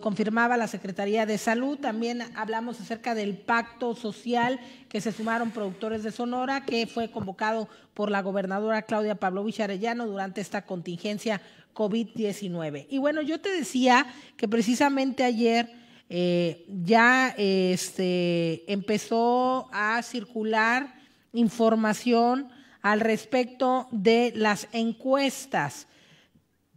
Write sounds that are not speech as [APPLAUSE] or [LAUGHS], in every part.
confirmaba la Secretaría de Salud. También hablamos acerca del pacto social que se sumaron productores de Sonora, que fue convocado por la gobernadora Claudia Pablo Arellano durante esta contingencia COVID-19. Y bueno, yo te decía que precisamente ayer eh, ya este, empezó a circular información al respecto de las encuestas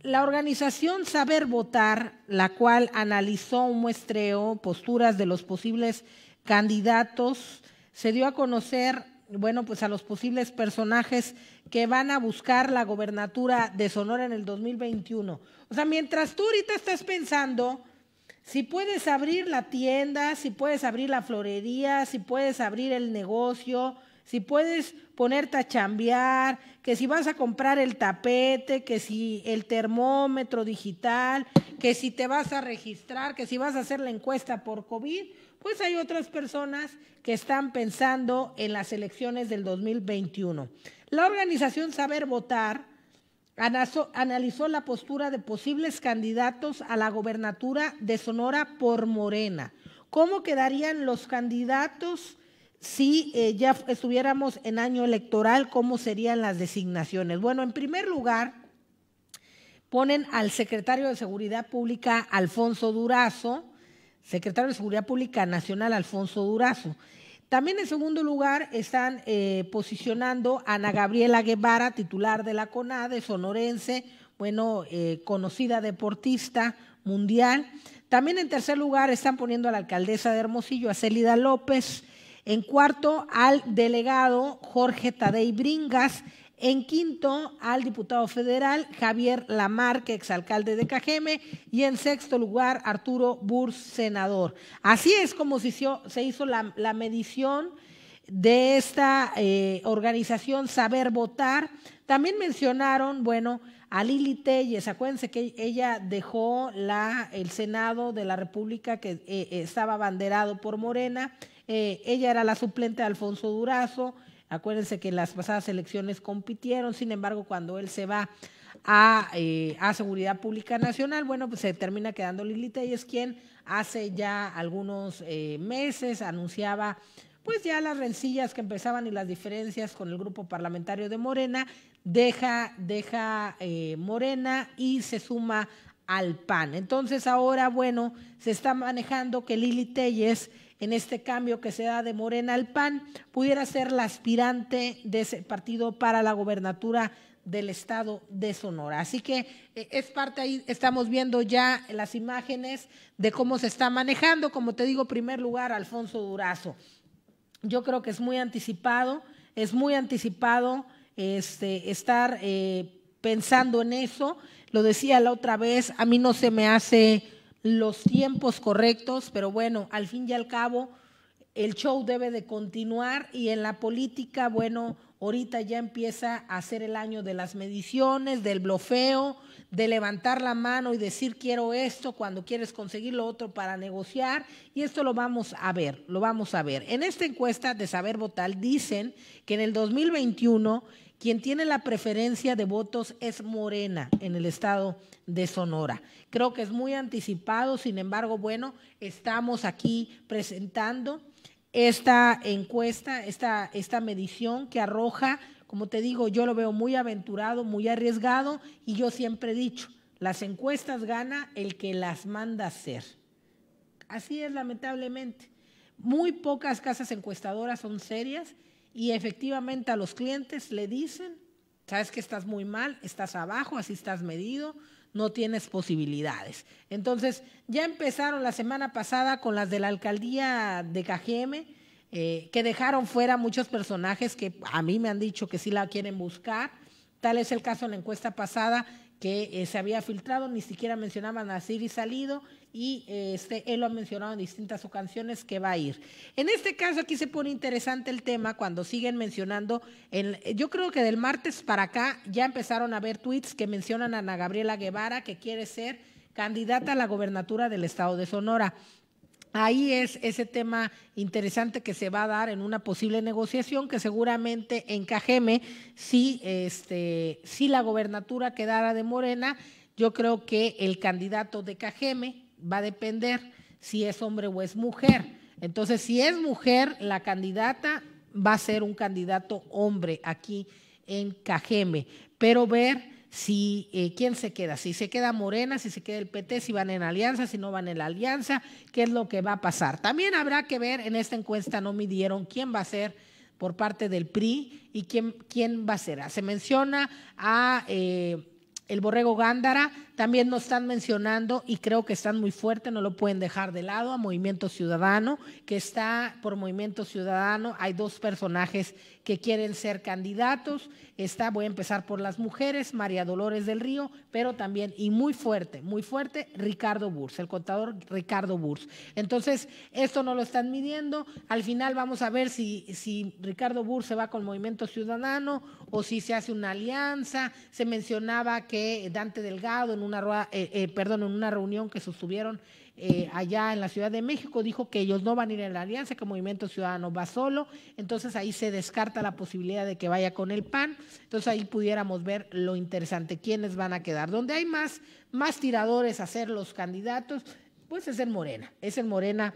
la organización Saber Votar, la cual analizó un muestreo, posturas de los posibles candidatos, se dio a conocer, bueno, pues a los posibles personajes que van a buscar la gobernatura de Sonora en el 2021. O sea, mientras tú ahorita estás pensando si puedes abrir la tienda, si puedes abrir la florería, si puedes abrir el negocio, si puedes ponerte a chambear, que si vas a comprar el tapete, que si el termómetro digital, que si te vas a registrar, que si vas a hacer la encuesta por COVID, pues hay otras personas que están pensando en las elecciones del 2021. La organización Saber Votar analizó la postura de posibles candidatos a la gobernatura de Sonora por Morena. ¿Cómo quedarían los candidatos? si eh, ya estuviéramos en año electoral, ¿cómo serían las designaciones? Bueno, en primer lugar, ponen al secretario de Seguridad Pública, Alfonso Durazo, secretario de Seguridad Pública Nacional, Alfonso Durazo. También en segundo lugar están eh, posicionando a Ana Gabriela Guevara, titular de la CONADE, sonorense, bueno, eh, conocida deportista mundial. También en tercer lugar están poniendo a la alcaldesa de Hermosillo, a Celida López, en cuarto, al delegado Jorge Tadei Bringas. En quinto, al diputado federal Javier Lamarque, exalcalde de Cajeme. Y en sexto lugar, Arturo Burs, senador. Así es como se hizo, la, medición de esta eh, organización Saber Votar. También mencionaron, bueno, a Lili Telles, acuérdense que ella dejó la, el Senado de la República que eh, estaba banderado por Morena eh, ella era la suplente de Alfonso Durazo. Acuérdense que en las pasadas elecciones compitieron, sin embargo, cuando él se va a, eh, a Seguridad Pública Nacional, bueno, pues se termina quedando Lili y quien hace ya algunos eh, meses anunciaba pues ya las rencillas que empezaban y las diferencias con el grupo parlamentario de Morena, deja, deja Morena y se suma al PAN. Entonces ahora, bueno, se está manejando que Lili Telles en este cambio que se da de Morena al PAN, pudiera ser la aspirante de ese partido para la gobernatura del estado de Sonora. Así que eh, es parte ahí, estamos viendo ya las imágenes de cómo se está manejando, como te digo, primer lugar, Alfonso Durazo. Yo creo que es muy anticipado, es muy anticipado este, estar eh, pensando en eso. Lo decía la otra vez, a mí no se me hace los tiempos correctos, pero bueno, al fin y al cabo, el show debe de continuar y en la política, bueno, ahorita ya empieza a ser el año de las mediciones, del blofeo, de levantar la mano y decir quiero esto cuando quieres conseguir lo otro para negociar. Y esto lo vamos a ver, lo vamos a ver. En esta encuesta de Saber Votar dicen que en el 2021 quien tiene la preferencia de votos es Morena en el estado de Sonora. Creo que es muy anticipado, sin embargo, bueno, estamos aquí presentando esta encuesta, esta, esta medición que arroja como te digo, yo lo veo muy aventurado, muy arriesgado y yo siempre he dicho, las encuestas gana el que las manda hacer. Así es, lamentablemente. Muy pocas casas encuestadoras son serias y efectivamente a los clientes le dicen, sabes que estás muy mal, estás abajo, así estás medido, no tienes posibilidades. Entonces, ya empezaron la semana pasada con las de la alcaldía de Cajeme, eh, que dejaron fuera muchos personajes que a mí me han dicho que sí la quieren buscar. Tal es el caso en la encuesta pasada que eh, se había filtrado, ni siquiera mencionaban a y Salido y este, él lo ha mencionado en distintas ocasiones que va a ir. En este caso aquí se pone interesante el tema cuando siguen mencionando, yo creo que del martes para acá ya empezaron a ver tweets que mencionan a Ana Gabriela Guevara que quiere ser candidata a la gobernatura del estado de Sonora. Ahí es ese tema interesante que se va a dar en una posible negociación que seguramente en si, este, si la gobernatura quedara de Morena. Yo creo que el candidato de Cajeme va a depender si es hombre o es mujer. Entonces, si es mujer, la candidata va a ser un candidato hombre aquí en Cajeme. Pero ver si eh, quién se queda, si se queda Morena, si se queda el PT, si van en alianza, si no van en la alianza, qué es lo que va a pasar. También habrá que ver, en esta encuesta no midieron quién va a ser por parte del PRI y quién, quién va a ser. Se menciona a eh, el Borrego Gándara, también nos están mencionando, y creo que están muy fuertes, no lo pueden dejar de lado, a Movimiento Ciudadano, que está por Movimiento Ciudadano. Hay dos personajes que quieren ser candidatos. Está, voy a empezar por las mujeres, María Dolores del Río, pero también, y muy fuerte, muy fuerte, Ricardo Burs, el contador Ricardo Burs. Entonces, esto no lo están midiendo. Al final vamos a ver si, si Ricardo Burs se va con Movimiento Ciudadano o si se hace una alianza. Se mencionaba que Dante Delgado en un una eh, eh, perdón, en una reunión que sostuvieron eh, allá en la Ciudad de México, dijo que ellos no van a ir en la alianza, que Movimiento Ciudadano va solo, entonces ahí se descarta la posibilidad de que vaya con el PAN, entonces ahí pudiéramos ver lo interesante, quiénes van a quedar. Donde hay más, más tiradores a ser los candidatos, pues es el Morena, es el Morena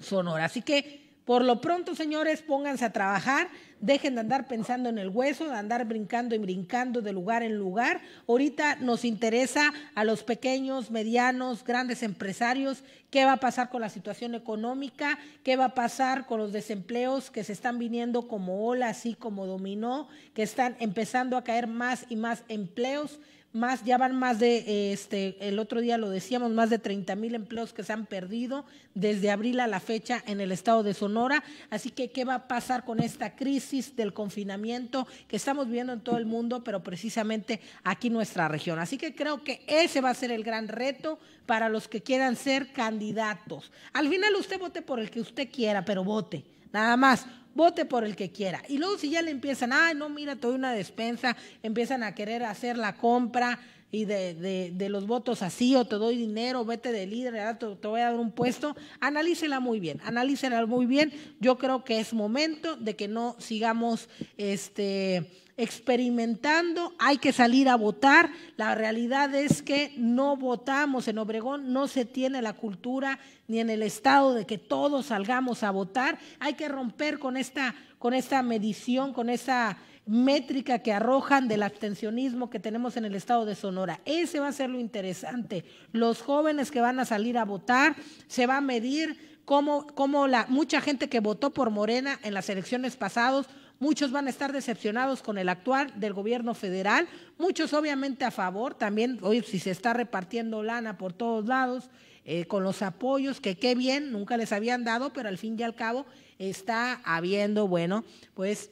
Sonora. Así que por lo pronto, señores, pónganse a trabajar, dejen de andar pensando en el hueso, de andar brincando y brincando de lugar en lugar. Ahorita nos interesa a los pequeños, medianos, grandes empresarios, qué va a pasar con la situación económica, qué va a pasar con los desempleos que se están viniendo como ola, así como dominó, que están empezando a caer más y más empleos más, ya van más de, este, el otro día lo decíamos, más de 30 mil empleos que se han perdido desde abril a la fecha en el estado de Sonora. Así que, ¿qué va a pasar con esta crisis del confinamiento que estamos viendo en todo el mundo, pero precisamente aquí en nuestra región? Así que creo que ese va a ser el gran reto para los que quieran ser candidatos. Al final usted vote por el que usted quiera, pero vote. Nada más, vote por el que quiera. Y luego si ya le empiezan, ay, no, mira, toda una despensa, empiezan a querer hacer la compra, y de, de, los votos así, o te doy dinero, vete de líder, te, voy a dar un puesto, analícela muy bien, analícela muy bien. Yo creo que es momento de que no sigamos este, experimentando, hay que salir a votar. La realidad es que no votamos en Obregón, no se tiene la cultura ni en el estado de que todos salgamos a votar. Hay que romper con esta, con esta medición, con esa métrica que arrojan del abstencionismo que tenemos en el estado de Sonora. Ese va a ser lo interesante. Los jóvenes que van a salir a votar, se va a medir como la, mucha gente que votó por Morena en las elecciones pasadas, Muchos van a estar decepcionados con el actual del gobierno federal, muchos obviamente a favor, también hoy si se está repartiendo lana por todos lados, eh, con los apoyos, que qué bien, nunca les habían dado, pero al fin y al cabo está habiendo, bueno, pues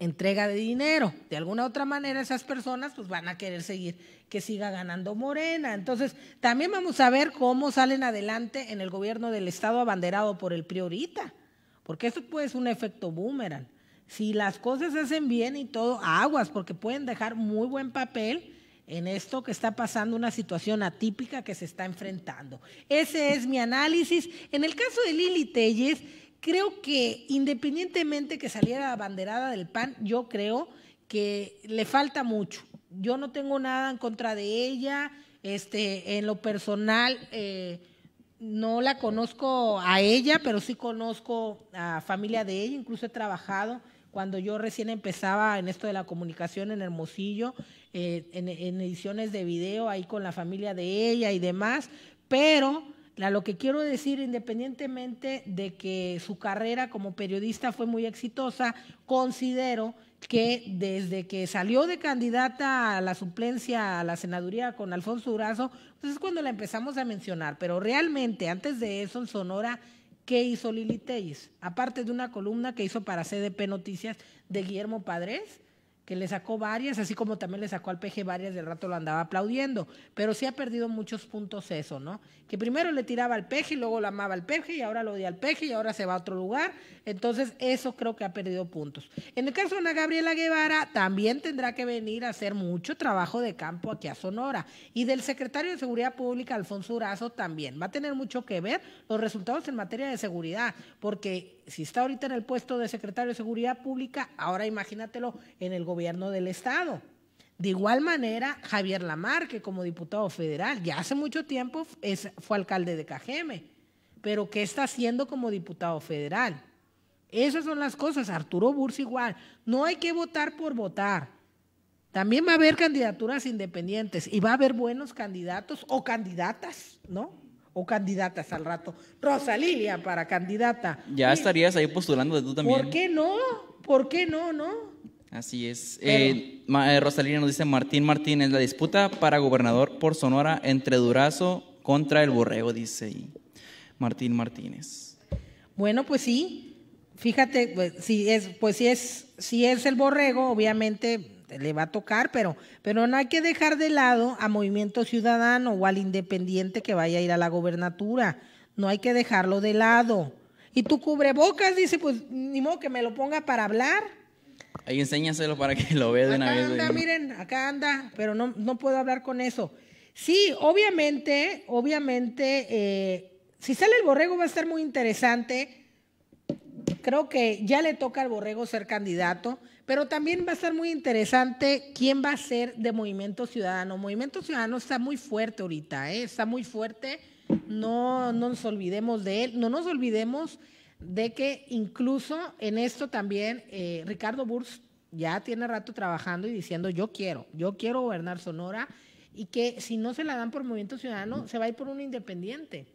entrega de dinero. De alguna otra manera esas personas pues van a querer seguir que siga ganando Morena. Entonces, también vamos a ver cómo salen adelante en el gobierno del estado abanderado por el priorita, porque eso puede ser un efecto boomerang. Si las cosas se hacen bien y todo, aguas, porque pueden dejar muy buen papel en esto que está pasando, una situación atípica que se está enfrentando. Ese es mi análisis. En el caso de Lili Telles, creo que independientemente que saliera banderada del PAN, yo creo que le falta mucho. Yo no tengo nada en contra de ella, este, en lo personal eh, no la conozco a ella, pero sí conozco a familia de ella, incluso he trabajado cuando yo recién empezaba en esto de la comunicación en Hermosillo, eh, en, en ediciones de video ahí con la familia de ella y demás, pero lo que quiero decir, independientemente de que su carrera como periodista fue muy exitosa, considero que desde que salió de candidata a la suplencia a la senaduría con Alfonso Durazo, pues es cuando la empezamos a mencionar. Pero realmente, antes de eso, en Sonora, ¿qué hizo Lili Aparte de una columna que hizo para CDP Noticias de Guillermo Padres, que le sacó varias, así como también le sacó al peje varias, del rato lo andaba aplaudiendo, pero sí ha perdido muchos puntos eso, ¿no? Que primero le tiraba al peje y luego lo amaba al peje y ahora lo odia al peje y ahora se va a otro lugar, entonces eso creo que ha perdido puntos. En el caso de Ana Gabriela Guevara, también tendrá que venir a hacer mucho trabajo de campo aquí a Sonora y del secretario de Seguridad Pública, Alfonso Urazo, también. Va a tener mucho que ver los resultados en materia de seguridad, porque si está ahorita en el puesto de secretario de Seguridad Pública, ahora imagínatelo en el gobierno del Estado. De igual manera, Javier Lamarque, como diputado federal, ya hace mucho tiempo es, fue alcalde de Cajeme, pero ¿qué está haciendo como diputado federal? Esas son las cosas. Arturo burs igual. No hay que votar por votar. También va a haber candidaturas independientes y va a haber buenos candidatos o candidatas, ¿no? o candidatas al rato. Rosa para candidata. Ya estarías ahí postulando de tú también. ¿Por qué no? ¿Por qué no, no? Así es. Eh, eh Rosalina nos dice Martín Martínez, la disputa para gobernador por Sonora entre Durazo contra el Borrego, dice Martín Martínez. Bueno, pues sí. Fíjate, pues, si es, pues si es, si es el Borrego, obviamente este, le va a tocar, pero, pero no hay que dejar de lado a Movimiento Ciudadano o al independiente que vaya a ir a la gobernatura. No hay que dejarlo de lado. Y tú cubrebocas dice, pues ni modo que me lo ponga para hablar. Ahí enséñaselo para que lo vean. de Acá anda, miren, acá anda, pero no, puedo hablar con eso. Sí, obviamente, obviamente, eh, si sale el borrego va a estar muy interesante. Creo que ya le toca al borrego ser candidato, pero también va a ser muy interesante quién va a ser de Movimiento Ciudadano. Movimiento Ciudadano está muy fuerte ahorita, ¿eh? está muy fuerte. No, nos olvidemos de él, no nos olvidemos de que incluso en esto también eh, Ricardo Burs ya tiene rato trabajando y diciendo yo quiero, yo quiero gobernar Sonora y que si no se la dan por Movimiento Ciudadano, se va a ir por un independiente.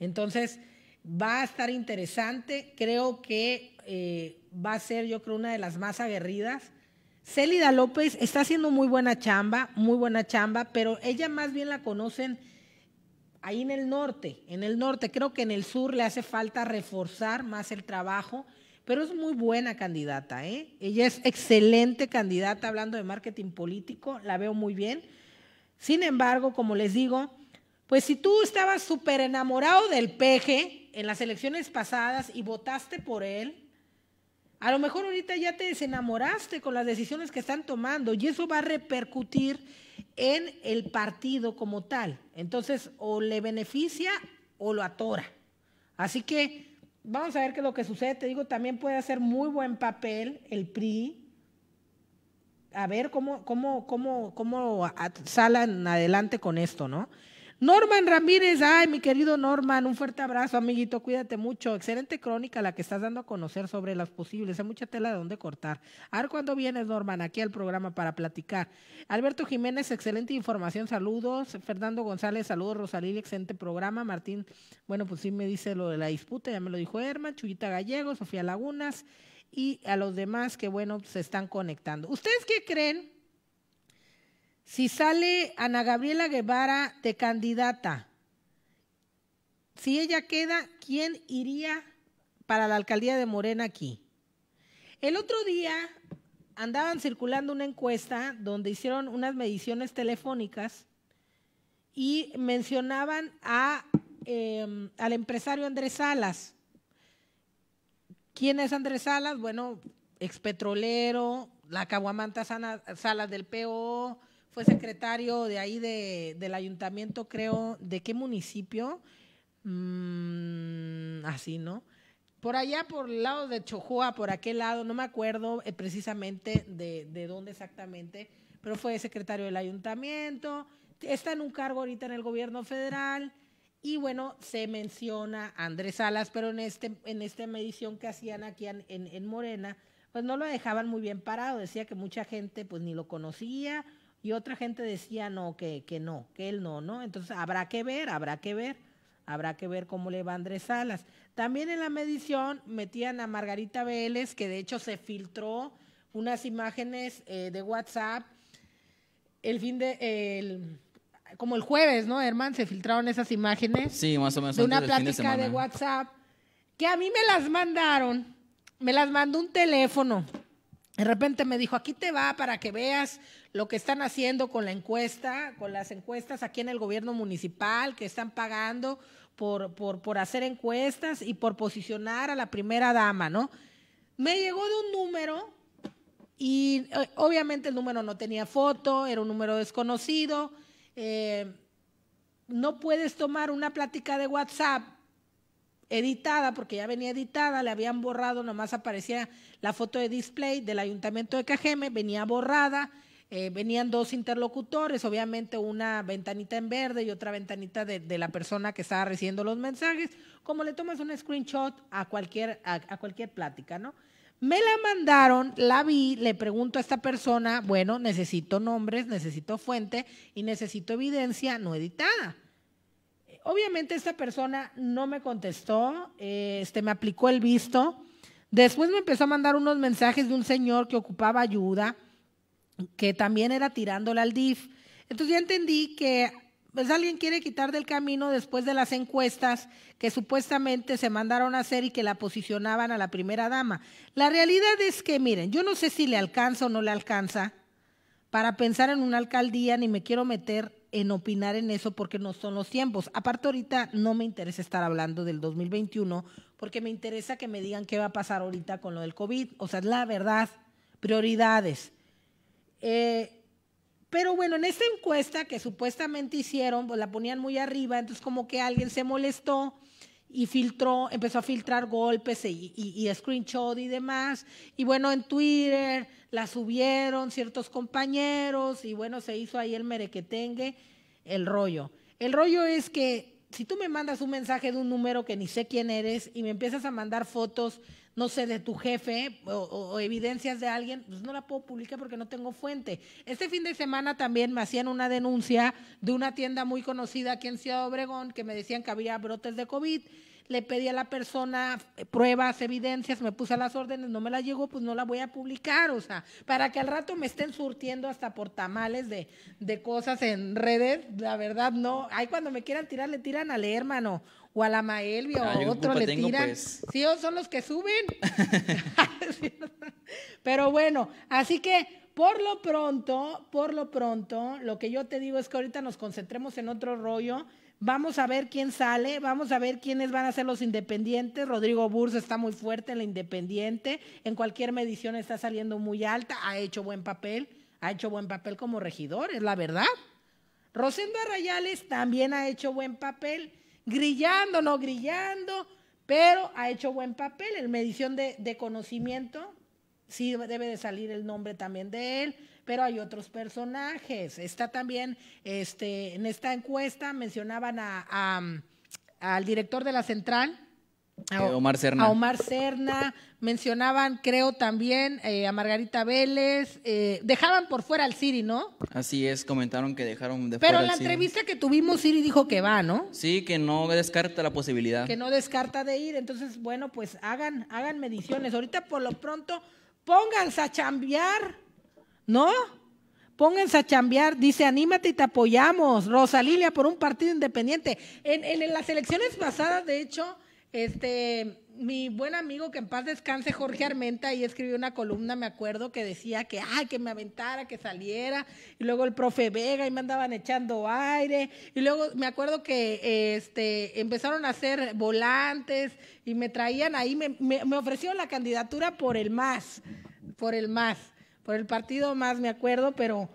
Entonces, Va a estar interesante, creo que eh, va a ser yo creo una de las más aguerridas. Célida López está haciendo muy buena chamba, muy buena chamba, pero ella más bien la conocen ahí en el norte, en el norte. Creo que en el sur le hace falta reforzar más el trabajo, pero es muy buena candidata. ¿eh? Ella es excelente candidata hablando de marketing político, la veo muy bien. Sin embargo, como les digo, pues si tú estabas súper enamorado del peje, en las elecciones pasadas y votaste por él, a lo mejor ahorita ya te desenamoraste con las decisiones que están tomando y eso va a repercutir en el partido como tal. Entonces, o le beneficia o lo atora. Así que vamos a ver qué es lo que sucede. Te digo, también puede hacer muy buen papel el PRI. A ver cómo, cómo, cómo, cómo salen adelante con esto, ¿no? Norman Ramírez, ay, mi querido Norman, un fuerte abrazo, amiguito, cuídate mucho. Excelente crónica la que estás dando a conocer sobre las posibles. Hay mucha tela de dónde cortar. A ver cuándo vienes, Norman, aquí al programa para platicar. Alberto Jiménez, excelente información, saludos. Fernando González, saludos, Rosalía, excelente programa. Martín, bueno, pues sí me dice lo de la disputa, ya me lo dijo Herman, Chuyita Gallego, Sofía Lagunas y a los demás que, bueno, se están conectando. ¿Ustedes qué creen? Si sale Ana Gabriela Guevara de candidata, si ella queda, ¿quién iría para la alcaldía de Morena aquí? El otro día andaban circulando una encuesta donde hicieron unas mediciones telefónicas y mencionaban a, em, al empresario Andrés Salas. ¿Quién es Andrés Salas? Bueno, expetrolero, la Caguamanta Salas del PO, fue secretario de ahí de, del ayuntamiento, creo, ¿de qué municipio? Mm, así, ¿no? Por allá, por el lado de Chojua, por aquel lado, no me acuerdo eh, precisamente de, de, dónde exactamente, pero fue secretario del ayuntamiento, está en un cargo ahorita en el gobierno federal, y bueno, se menciona Andrés Salas, pero en, este, en esta medición que hacían aquí en, en, en Morena, pues no lo dejaban muy bien parado, decía que mucha gente pues ni lo conocía, y otra gente decía no, que, que no, que él no, ¿no? Entonces habrá que ver, habrá que ver, habrá que ver cómo le va Andrés Salas. También en la medición metían a Margarita Vélez, que de hecho se filtró unas imágenes eh, de WhatsApp el fin de... el, como el jueves, ¿no, Herman? Se filtraron esas imágenes. Sí, más o menos. De una plática de WhatsApp que a mí me las mandaron, me las mandó un teléfono de repente me dijo, aquí te va para que veas lo que están haciendo con la encuesta, con las encuestas aquí en el gobierno municipal, que están pagando por, por, hacer encuestas y por posicionar a la primera dama, ¿no? Me llegó de un número y eh, obviamente el número no tenía foto, era un número desconocido. Eh, no puedes tomar una plática de WhatsApp editada, porque ya venía editada, le habían borrado, nomás aparecía la foto de display del ayuntamiento de Cajeme, venía borrada, eh, venían dos interlocutores, obviamente una ventanita en verde y otra ventanita de, la persona que estaba recibiendo los mensajes, como le tomas un screenshot a cualquier, a cualquier plática, ¿no? Me la mandaron, la vi, le pregunto a esta persona, bueno, necesito nombres, necesito fuente y necesito evidencia no editada obviamente esta persona no me contestó, eh, este, me aplicó el visto. Después me empezó a mandar unos mensajes de un señor que ocupaba ayuda, que también era tirándole al DIF. Entonces ya entendí que pues alguien quiere quitar del camino después de las encuestas que supuestamente se mandaron a hacer y que la posicionaban a la primera dama. La realidad es que, miren, yo no sé si le alcanza o no le alcanza para pensar en una alcaldía, ni me quiero meter en opinar en eso porque no son los tiempos. Aparte ahorita no me interesa estar hablando del 2021 porque me interesa que me digan qué va a pasar ahorita con lo del COVID. O sea, la verdad, prioridades. Eh, pero bueno, en esta encuesta que supuestamente hicieron, pues la ponían muy arriba, entonces como que alguien se molestó y filtró, empezó a filtrar golpes y, y, y screenshot y demás. Y bueno, en Twitter la subieron ciertos compañeros y bueno, se hizo ahí el merequetengue, el rollo. El rollo es que si tú me mandas un mensaje de un número que ni sé quién eres y me empiezas a mandar fotos no sé, de tu jefe o, evidencias de alguien, pues no la puedo publicar porque no tengo fuente. Este fin de semana también me hacían una denuncia de una tienda muy conocida aquí en Ciudad Obregón que me decían que había brotes de COVID le pedí a la persona eh, pruebas, evidencias, me puse las órdenes, no me las llegó, pues no la voy a publicar, o sea, para que al rato me estén surtiendo hasta por tamales de, de cosas en redes, la verdad no, ahí cuando me quieran tirar, le tiran al hermano o a la Maelvia o a otro le tiran. si pues. Sí, son los que suben. [LAUGHS] [LAUGHS] Pero bueno, así que por lo pronto, por lo pronto, lo que yo te digo es que ahorita nos concentremos en otro rollo Vamos a ver quién sale, vamos a ver quiénes van a ser los independientes. Rodrigo Burso está muy fuerte en la independiente, en cualquier medición está saliendo muy alta, ha hecho buen papel, ha hecho buen papel como regidor, es la verdad. Rosendo Arrayales también ha hecho buen papel, grillando, no grillando, pero ha hecho buen papel. En medición de conocimiento, sí debe de salir el nombre también de él pero hay otros personajes. Está también, este, en esta encuesta mencionaban a, al director de la central. A eh, Omar Serna, Omar Mencionaban, creo también, eh, a Margarita Vélez. Eh, dejaban por fuera al Siri, ¿no? Así es, comentaron que dejaron de Pero en la entrevista que tuvimos, Siri dijo que va, ¿no? Sí, que no descarta la posibilidad. Que no descarta de ir. Entonces, bueno, pues hagan, hagan mediciones. Ahorita por lo pronto, pónganse a chambear. No, pónganse a chambear, dice, anímate y te apoyamos, Rosa Lilia, por un partido independiente. En, en, las elecciones pasadas, de hecho, este, mi buen amigo que en paz descanse, Jorge Armenta, ahí escribió una columna, me acuerdo, que decía que, ay, que me aventara, que saliera, y luego el profe Vega, y me andaban echando aire, y luego me acuerdo que este, empezaron a hacer volantes, y me traían ahí, me, me, me ofrecieron la candidatura por el MAS, por el MAS por el partido más me acuerdo, pero,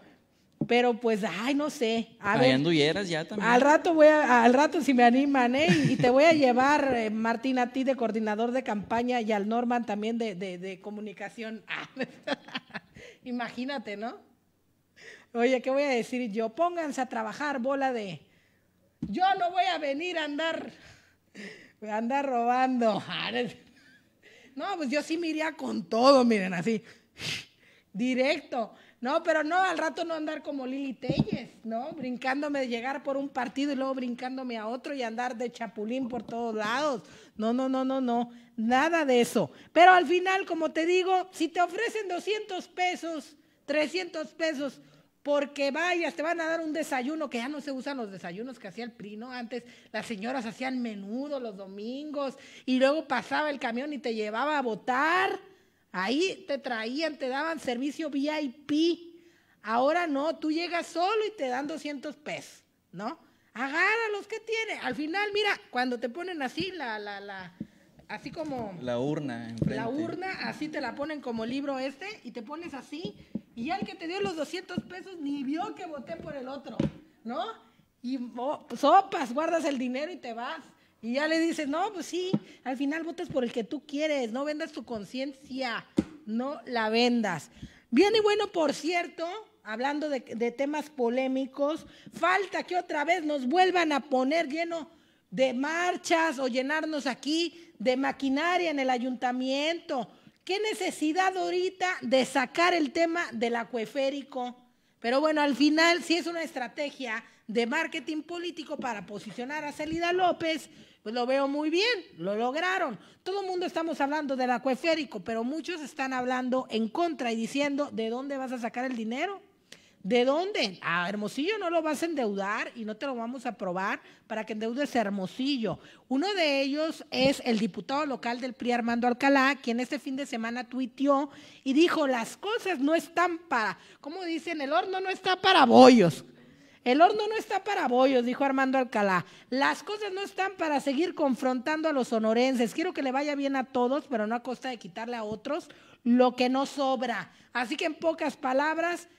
pero pues, ay, no sé. A ya también. Al rato voy al rato si me animan, ¿eh? Y, te voy a llevar, eh, Martín, a ti de coordinador de campaña y al Norman también de, comunicación. [LAUGHS] Imagínate, ¿no? Oye, ¿qué voy a decir yo? Pónganse a trabajar, bola de... Yo no voy a venir a andar, a andar robando. [LAUGHS] No, pues yo sí me iría con todo, miren, así. Directo. No, pero no, al rato no andar como Lili Telles, ¿no? Brincándome de llegar por un partido y luego brincándome a otro y andar de chapulín por todos lados. No, no, no, no, no. Nada de eso. Pero al final, como te digo, si te ofrecen 200 pesos, 300 pesos, porque vayas, te van a dar un desayuno, que ya no se usan los desayunos que hacía el PRI, ¿no? Antes las señoras hacían menudo los domingos y luego pasaba el camión y te llevaba a votar. Ahí te traían, te daban servicio VIP. Ahora no, tú llegas solo y te dan 200 pesos, ¿no? los que tiene? Al final, mira, cuando te ponen así, la, la, la, así como... La urna, enfrente. La urna, así te la ponen como libro este y te pones así y ya el que te dio los 200 pesos ni vio que voté por el otro, ¿no? Y sopas, guardas el dinero y te vas. Y ya le dices, no, pues sí, al final votas por el que tú quieres, no vendas tu conciencia, no la vendas. Bien y bueno, por cierto, hablando de, temas polémicos, falta que otra vez nos vuelvan a poner lleno de marchas o llenarnos aquí de maquinaria en el ayuntamiento. ¿Qué necesidad ahorita de sacar el tema del acueférico? Pero bueno, al final sí es una estrategia de marketing político para posicionar a Celida López, pues lo veo muy bien, lo lograron. Todo el mundo estamos hablando del acueférico, pero muchos están hablando en contra y diciendo, ¿de dónde vas a sacar el dinero? ¿De dónde? A Hermosillo no lo vas a endeudar y no te lo vamos a aprobar para que endeudes a Hermosillo. Uno de ellos es el diputado local del PRI, Armando Alcalá, quien este fin de semana tuiteó y dijo, las cosas no están para, como dicen, el horno no está para bollos. El horno no está para bollos, dijo Armando Alcalá. Las cosas no están para seguir confrontando a los sonorenses. Quiero que le vaya bien a todos, pero no a costa de quitarle a otros lo que no sobra. Así que en pocas palabras,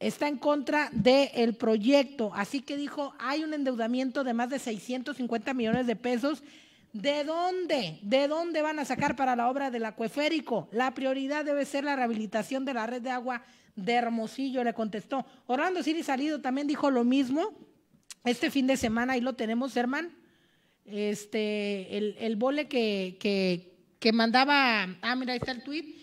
está en contra del proyecto. Así que dijo, hay un endeudamiento de más de 650 millones de pesos. ¿De dónde? ¿De dónde van a sacar para la obra del acueférico? La prioridad debe ser la rehabilitación de la red de agua de Hermosillo le contestó. Orlando Siri Salido también dijo lo mismo. Este fin de semana ahí lo tenemos, hermano. Este, el, el vole que, que, mandaba. Ah, mira, ahí está el tweet.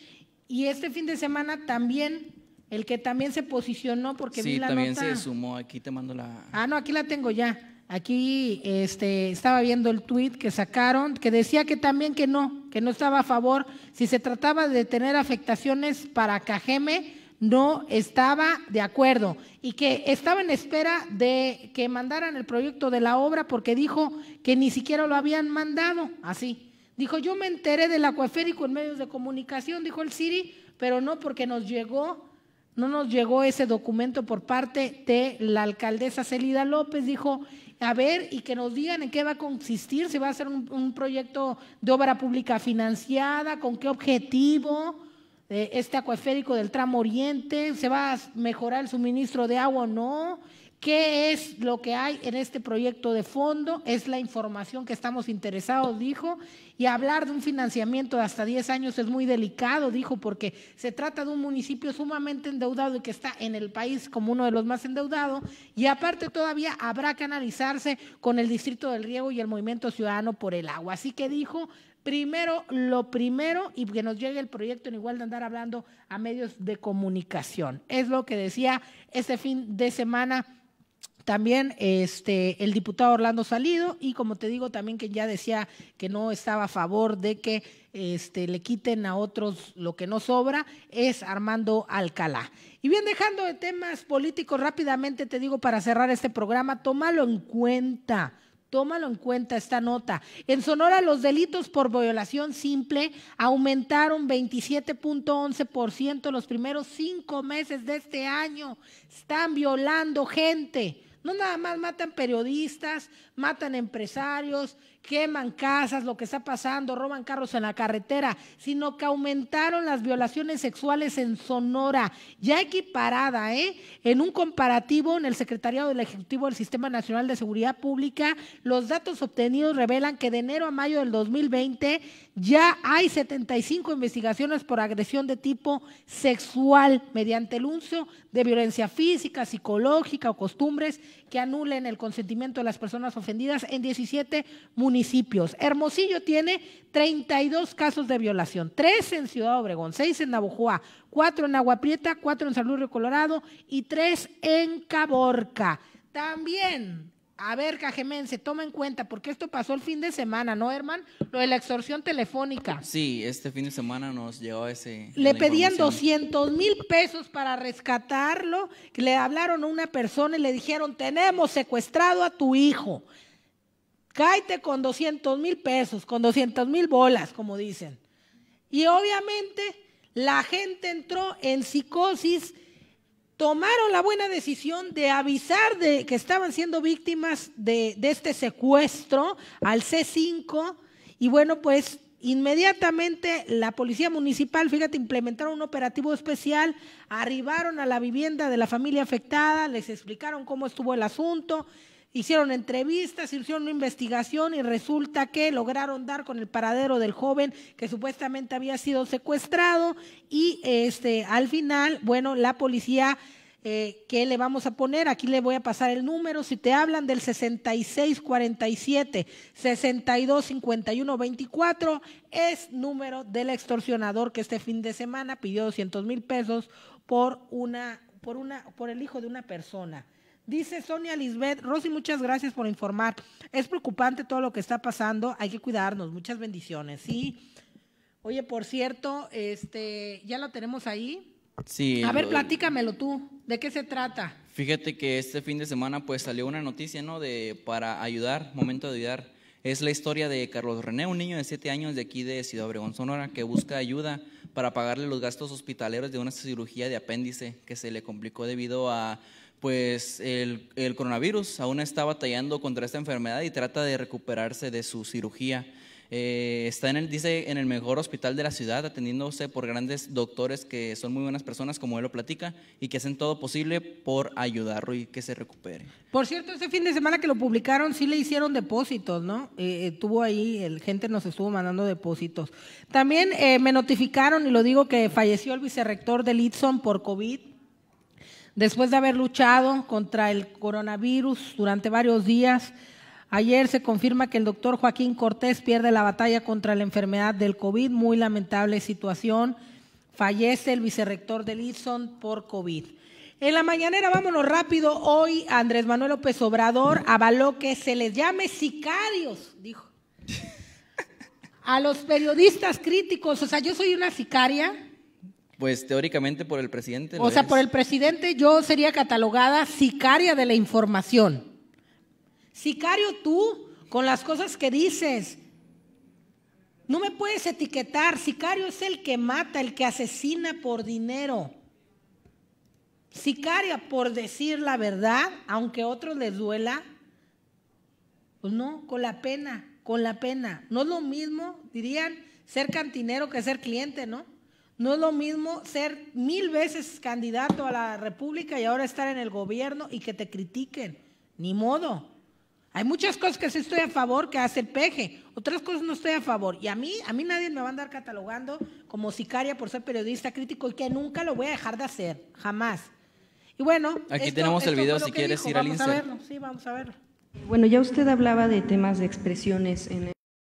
Y este fin de semana también, el que también se posicionó porque vi la también se sumó. Aquí te mando la. Ah, no, aquí la tengo ya. Aquí este, estaba viendo el tweet que sacaron, que decía que también que no, que no estaba a favor. Si se trataba de tener afectaciones para Cajeme, no estaba de acuerdo y que estaba en espera de que mandaran el proyecto de la obra porque dijo que ni siquiera lo habían mandado, así. Dijo, yo me enteré del acuaférico en medios de comunicación, dijo el Siri, pero no porque nos llegó, no nos llegó ese documento por parte de la alcaldesa Celida López, dijo, a ver y que nos digan en qué va a consistir, si va a ser un proyecto de obra pública financiada, con qué objetivo, de este acuaférico del tramo oriente, se va a mejorar el suministro de agua o no, ¿Qué es lo que hay en este proyecto de fondo? Es la información que estamos interesados, dijo. Y hablar de un financiamiento de hasta 10 años es muy delicado, dijo, porque se trata de un municipio sumamente endeudado y que está en el país como uno de los más endeudados. Y aparte todavía habrá que analizarse con el Distrito del Riego y el Movimiento Ciudadano por el Agua. Así que dijo, primero lo primero y que nos llegue el proyecto en igual de andar hablando a medios de comunicación. Es lo que decía este fin de semana también este, el diputado Orlando Salido y como te digo también que ya decía que no estaba a favor de que este, le quiten a otros lo que no sobra es Armando Alcalá. Y bien, dejando de temas políticos rápidamente, te digo para cerrar este programa, tómalo en cuenta Tómalo en cuenta esta nota. En Sonora los delitos por violación simple aumentaron 27.11% los primeros cinco meses de este año. Están violando gente. No nada más matan periodistas, matan empresarios, queman casas, lo que está pasando, roban carros en la carretera, sino que aumentaron las violaciones sexuales en Sonora, ya equiparada, ¿eh? En un comparativo en el Secretariado del Ejecutivo del Sistema Nacional de Seguridad Pública, los datos obtenidos revelan que de enero a mayo del 2020 ya hay 75 investigaciones por agresión de tipo sexual mediante el uso de violencia física, psicológica o costumbres que anulen el consentimiento de las personas ofendidas en 17 municipios municipios. Hermosillo tiene 32 casos de violación, 3 en Ciudad Obregón, 6 en Navojoa, 4 en Agua Prieta, 4 en San Luis Río Colorado y 3 en Caborca. También, a ver, Cajemense, toma en cuenta, porque esto pasó el fin de semana, ¿no, hermano? Lo de la extorsión telefónica. Sí, este fin de semana nos llegó ese... Le pedían 200 mil pesos para rescatarlo, le hablaron a una persona y le dijeron, tenemos secuestrado a tu hijo cáete con 200 mil pesos, con 200 mil bolas, como dicen. Y obviamente la gente entró en psicosis, tomaron la buena decisión de avisar de que estaban siendo víctimas de, de este secuestro al C5 y bueno, pues Inmediatamente la policía municipal, fíjate, implementaron un operativo especial, arribaron a la vivienda de la familia afectada, les explicaron cómo estuvo el asunto, Hicieron entrevistas, hicieron una investigación y resulta que lograron dar con el paradero del joven que supuestamente había sido secuestrado y este al final, bueno, la policía eh, ¿qué le vamos a poner? Aquí le voy a pasar el número. Si te hablan del 6647 625124, es número del extorsionador que este fin de semana pidió 200 mil pesos por una, por una, por el hijo de una persona. Dice Sonia Lisbeth, Rosy, muchas gracias por informar. Es preocupante todo lo que está pasando, hay que cuidarnos, muchas bendiciones, ¿sí? Oye, por cierto, este, ya la tenemos ahí. Sí. A ver, platícamelo tú, ¿de qué se trata? Fíjate que este fin de semana pues salió una noticia, ¿no? De para ayudar, momento de ayudar. Es la historia de Carlos René, un niño de 7 años de aquí de Ciudad Obregón, Sonora, que busca ayuda para pagarle los gastos hospitaleros de una cirugía de apéndice que se le complicó debido a pues el, coronavirus aún está batallando contra esta enfermedad y trata de recuperarse de su cirugía. Eh, está en el, dice, en el mejor hospital de la ciudad, atendiéndose por grandes doctores que son muy buenas personas, como él lo platica, y que hacen todo posible por ayudarlo y que se recupere. Por cierto, ese fin de semana que lo publicaron, sí le hicieron depósitos, ¿no? Eh, estuvo eh, ahí, el gente nos estuvo mandando depósitos. También eh, me notificaron, y lo digo, que falleció el vicerrector del Litson por COVID Después de haber luchado contra el coronavirus durante varios días, ayer se confirma que el doctor Joaquín Cortés pierde la batalla contra la enfermedad del COVID, muy lamentable situación. Fallece el vicerrector del ISON por COVID. En la mañanera, vámonos rápido, hoy Andrés Manuel López Obrador avaló que se les llame sicarios, dijo. A los periodistas críticos, o sea, yo soy una sicaria, pues teóricamente por el presidente. O sea, por el presidente yo sería catalogada sicaria de la información. Sicario tú con las cosas que dices. No me puedes etiquetar. Sicario es el que mata, el que asesina por dinero. Sicaria por decir la verdad, aunque a otros les duela. Pues no, con la pena, con la pena. No es lo mismo, dirían, ser cantinero que ser cliente, ¿no? No es lo mismo ser mil veces candidato a la República y ahora estar en el gobierno y que te critiquen. Ni modo. Hay muchas cosas que sí estoy a favor que hace el peje, otras cosas no estoy a favor. Y a mí, a mí nadie me va a andar catalogando como sicaria por ser periodista crítico y que nunca lo voy a dejar de hacer, jamás. Y bueno, aquí tenemos el video si quieres ir al Instagram. Sí, vamos a verlo. Bueno, ya usted hablaba de temas de expresiones en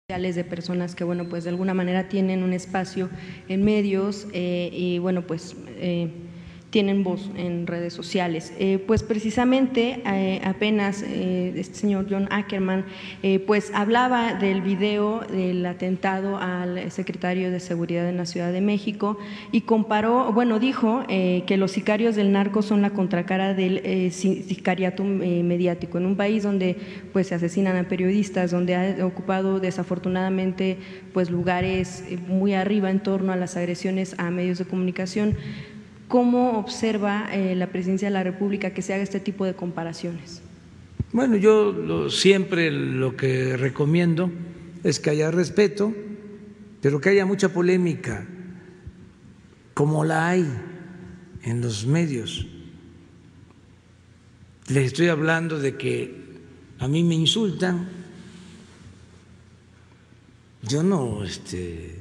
de personas que bueno pues de alguna manera tienen un espacio en medios eh, y bueno pues eh, tienen voz en redes sociales. Eh, pues precisamente eh, apenas eh, este señor John Ackerman pues hablaba del video del atentado al secretario de Seguridad en la Ciudad de México y comparó, bueno, dijo que los sicarios del narco son la contracara del sicariato mediático en un país donde pues se asesinan a periodistas, donde ha ocupado desafortunadamente pues lugares muy arriba en torno a las agresiones a medios de comunicación ¿Cómo observa eh, la presidencia de la República que se haga este tipo de comparaciones? Bueno, yo siempre lo que recomiendo es que haya respeto, pero que haya mucha polémica, como la hay en los medios. Les estoy hablando de que a mí me insultan. Yo no este,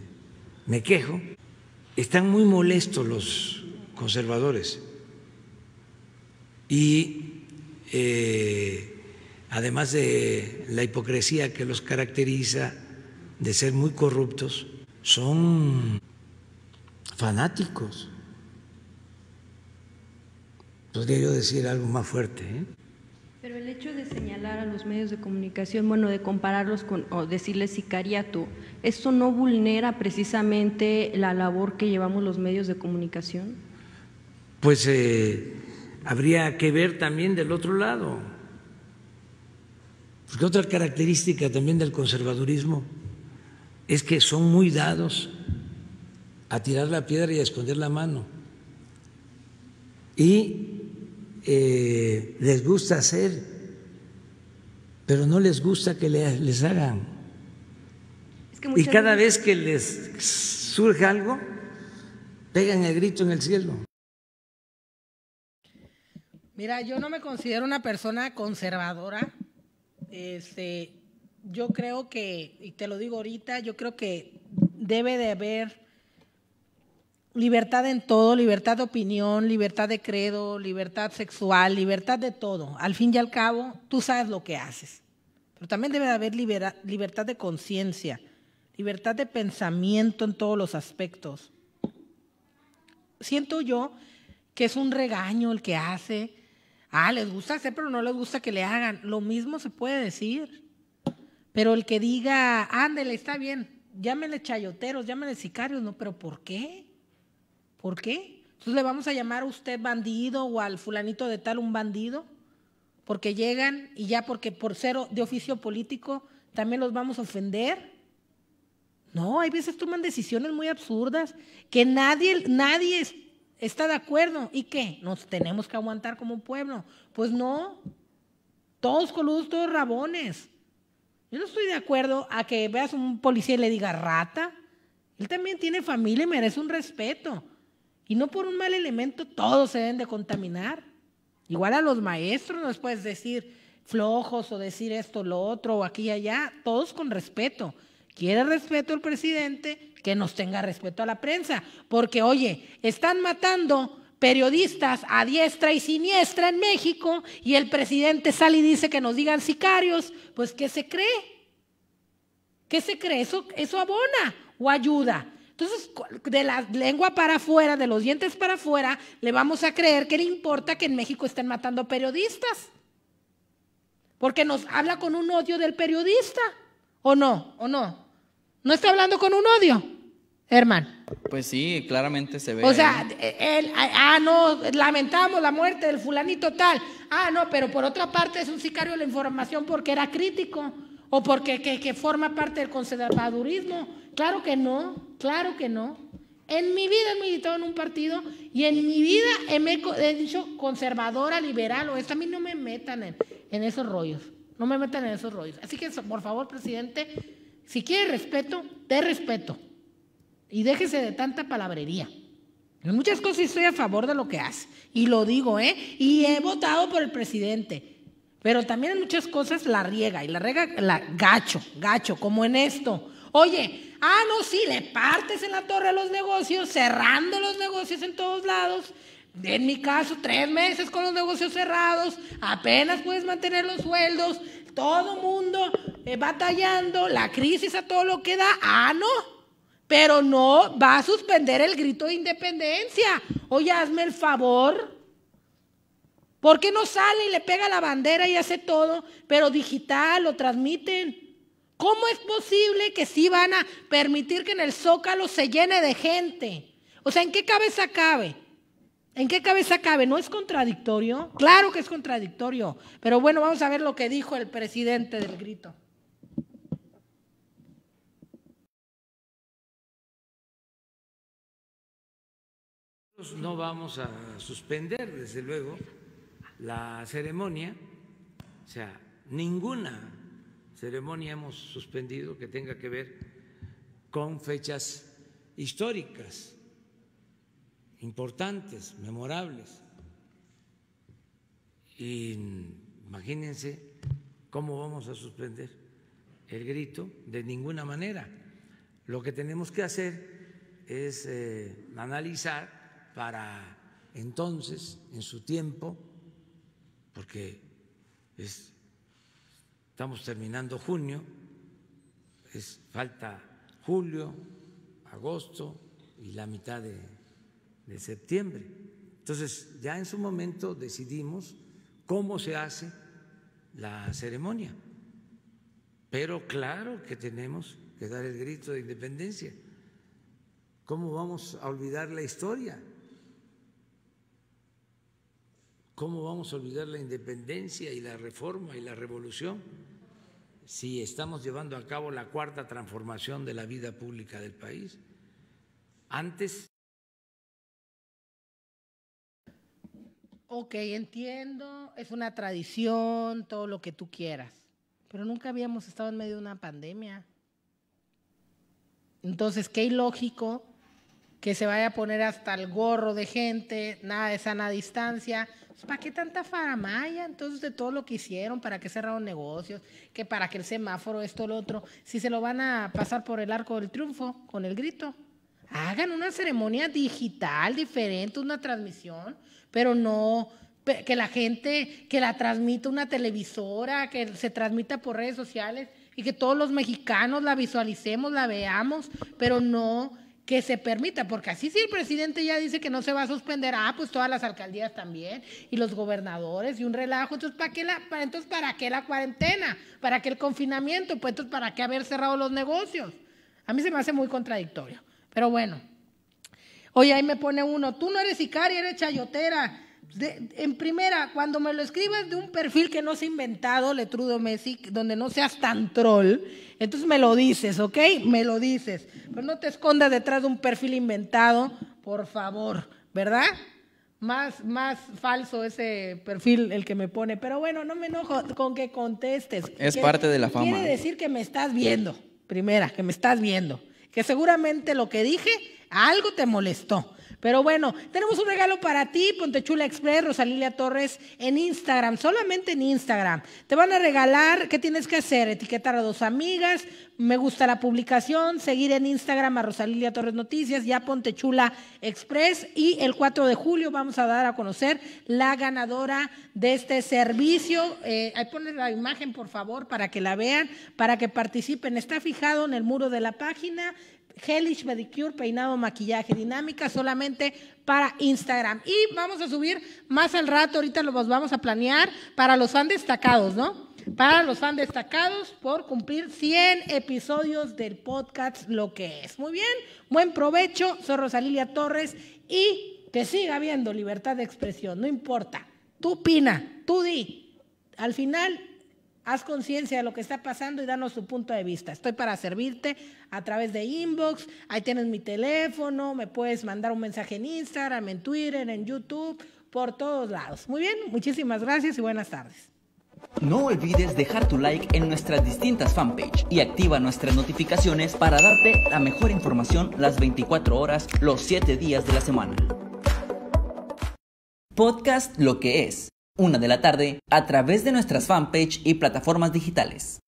me quejo. Están muy molestos los conservadores. Y eh, además de la hipocresía que los caracteriza, de ser muy corruptos, son fanáticos. Podría yo decir algo más fuerte. ¿eh? Pero el hecho de señalar a los medios de comunicación, bueno, de compararlos con, o decirles sicariato, ¿esto no vulnera precisamente la labor que llevamos los medios de comunicación? pues eh, habría que ver también del otro lado. Porque otra característica también del conservadurismo es que son muy dados a tirar la piedra y a esconder la mano. Y eh, les gusta hacer, pero no les gusta que les, hagan. y cada vez que les surge algo, pegan el grito en el cielo. Mira, yo no me considero una persona conservadora. Este, yo creo que, y te lo digo ahorita, yo creo que debe de haber libertad en todo, libertad de opinión, libertad de credo, libertad sexual, libertad de todo. Al fin y al cabo, tú sabes lo que haces. Pero también debe de haber libertad de conciencia, libertad de pensamiento en todos los aspectos. Siento yo que es un regaño el que hace, Ah, les gusta hacer, pero no les gusta que le hagan. Lo mismo se puede decir. Pero el que diga, ándele, está bien, llámenle chayoteros, llámenle sicarios, no, pero ¿por qué? ¿Por qué? Entonces le vamos a llamar a usted bandido o al fulanito de tal un bandido, porque llegan y ya porque por ser de oficio político también los vamos a ofender. No, hay veces toman decisiones muy absurdas que nadie, nadie está de acuerdo. ¿Y qué? ¿Nos tenemos que aguantar como pueblo? Pues no. Todos coludos, todos rabones. Yo no estoy de acuerdo a que veas a un policía y le diga rata. Él también tiene familia y merece un respeto. Y no por un mal elemento todos se deben de contaminar. Igual a los maestros no les puedes decir flojos o decir esto, lo otro, o aquí y allá. Todos con respeto. Quiere respeto el presidente, que nos tenga respeto a la prensa, porque oye, están matando periodistas a diestra y siniestra en México y el presidente sale y dice que nos digan sicarios, pues ¿qué se cree? ¿Qué se cree? Eso, eso abona o ayuda. Entonces, de la lengua para afuera, de los dientes para afuera, le vamos a creer que le importa que en México estén matando periodistas. Porque nos habla con un odio del periodista, ¿o no? ¿O no? ¿No está hablando con un odio? hermano. Pues sí, claramente se ve. O sea, él, e, ah, no, lamentamos la muerte del fulanito tal. Ah, no, pero por otra parte es un sicario de la información porque era crítico o porque que, forma parte del conservadurismo. Claro que no, claro que no. En mi vida he militado en un partido y en mi vida he, dicho conservadora, liberal, o esto a mí no me metan en, esos rollos. No me metan en esos rollos. Así que, por favor, presidente, si quiere respeto, te respeto. Y déjese de tanta palabrería. En muchas cosas estoy a favor de lo que hace. Y lo digo, ¿eh? Y he votado por el presidente. Pero también en muchas cosas la riega. Y la riega la, gacho, gacho, como en esto. Oye, ah, no, sí, le partes en la torre a los negocios, cerrando los negocios en todos lados. En mi caso, tres meses con los negocios cerrados, apenas puedes mantener los sueldos, todo mundo eh, batallando, la crisis a todo lo que da. Ah, no, pero no va a suspender el grito de independencia. Oye, hazme el favor. ¿Por qué no sale y le pega la bandera y hace todo, pero digital lo transmiten? ¿Cómo es posible que sí van a permitir que en el zócalo se llene de gente? O sea, ¿en qué cabeza cabe? ¿En qué cabeza cabe? ¿No es contradictorio? Claro que es contradictorio, pero bueno, vamos a ver lo que dijo el presidente del grito. no vamos a suspender, desde luego, la ceremonia, o sea, ninguna ceremonia hemos suspendido que tenga que ver con fechas históricas, importantes, memorables. Y imagínense cómo vamos a suspender el grito de ninguna manera. Lo que tenemos que hacer es eh, analizar para entonces, en su tiempo, porque estamos terminando junio, es, falta julio, agosto y la mitad de, de septiembre. Entonces, ya en su momento decidimos cómo se hace la ceremonia. Pero claro que tenemos que dar el grito de independencia. ¿Cómo vamos a olvidar la historia? ¿Cómo vamos a olvidar la independencia y la reforma y la revolución si estamos llevando a cabo la cuarta transformación de la vida pública del país? Antes. Ok, entiendo, es una tradición, todo lo que tú quieras, pero nunca habíamos estado en medio de una pandemia. Entonces, qué ilógico que se vaya a poner hasta el gorro de gente, nada de sana distancia. Pues, ¿Para qué tanta faramaya? Entonces, de todo lo que hicieron, ¿para que cerraron negocios? ¿Que para que el semáforo, esto, lo otro? Si se lo van a pasar por el arco del triunfo con el grito. Hagan una ceremonia digital diferente, una transmisión, pero no que la gente, que la transmita una televisora, que se transmita por redes sociales y que todos los mexicanos la visualicemos, la veamos, pero no que se permita, porque así si el presidente ya dice que no se va a suspender, ah, pues todas las alcaldías también, y los gobernadores, y un relajo, entonces ¿para qué la, para, entonces, ¿para qué la cuarentena? ¿Para qué el confinamiento? Pues entonces ¿para qué haber cerrado los negocios? A mí se me hace muy contradictorio, pero bueno. Oye, ahí me pone uno, tú no eres sicaria, eres chayotera, en primera, cuando me lo escribes de un perfil que no se ha inventado, Letrudo Messi, donde no seas tan troll, entonces me lo dices, ¿ok? Me lo dices. Pero no te escondas detrás de un perfil inventado, por favor, ¿verdad? Más, más falso ese perfil el que me pone. Pero bueno, no me enojo con que contestes. Es parte de la fama. Quiere decir que me estás viendo, primera, que me estás viendo. Que seguramente lo que dije algo te molestó. Pero bueno, tenemos un regalo para ti, Pontechula Express, Rosalilia Torres, en Instagram, solamente en Instagram. Te van a regalar, ¿qué tienes que hacer? Etiquetar a dos amigas, me gusta la publicación, seguir en Instagram a Rosalilia Torres Noticias, ya Pontechula Express, y el 4 de julio vamos a dar a conocer la ganadora de este servicio. Eh, ahí ponen la imagen, por favor, para que la vean, para que participen. Está fijado en el muro de la página Hellish Medicure, peinado, maquillaje, dinámica solamente para Instagram. Y vamos a subir más al rato, ahorita los vamos a planear para los fan destacados, ¿no? Para los fan destacados por cumplir 100 episodios del podcast, lo que es. Muy bien, buen provecho, soy Rosalilia Torres y que siga habiendo libertad de expresión, no importa. Tú opina, tú di. Al final Haz conciencia de lo que está pasando y danos tu punto de vista. Estoy para servirte a través de inbox. Ahí tienes mi teléfono. Me puedes mandar un mensaje en Instagram, en Twitter, en YouTube, por todos lados. Muy bien, muchísimas gracias y buenas tardes. No olvides dejar tu like en nuestras distintas fanpage y activa nuestras notificaciones para darte la mejor información las 24 horas, los 7 días de la semana. Podcast Lo que es. Una de la tarde, a través de nuestras fanpage y plataformas digitales.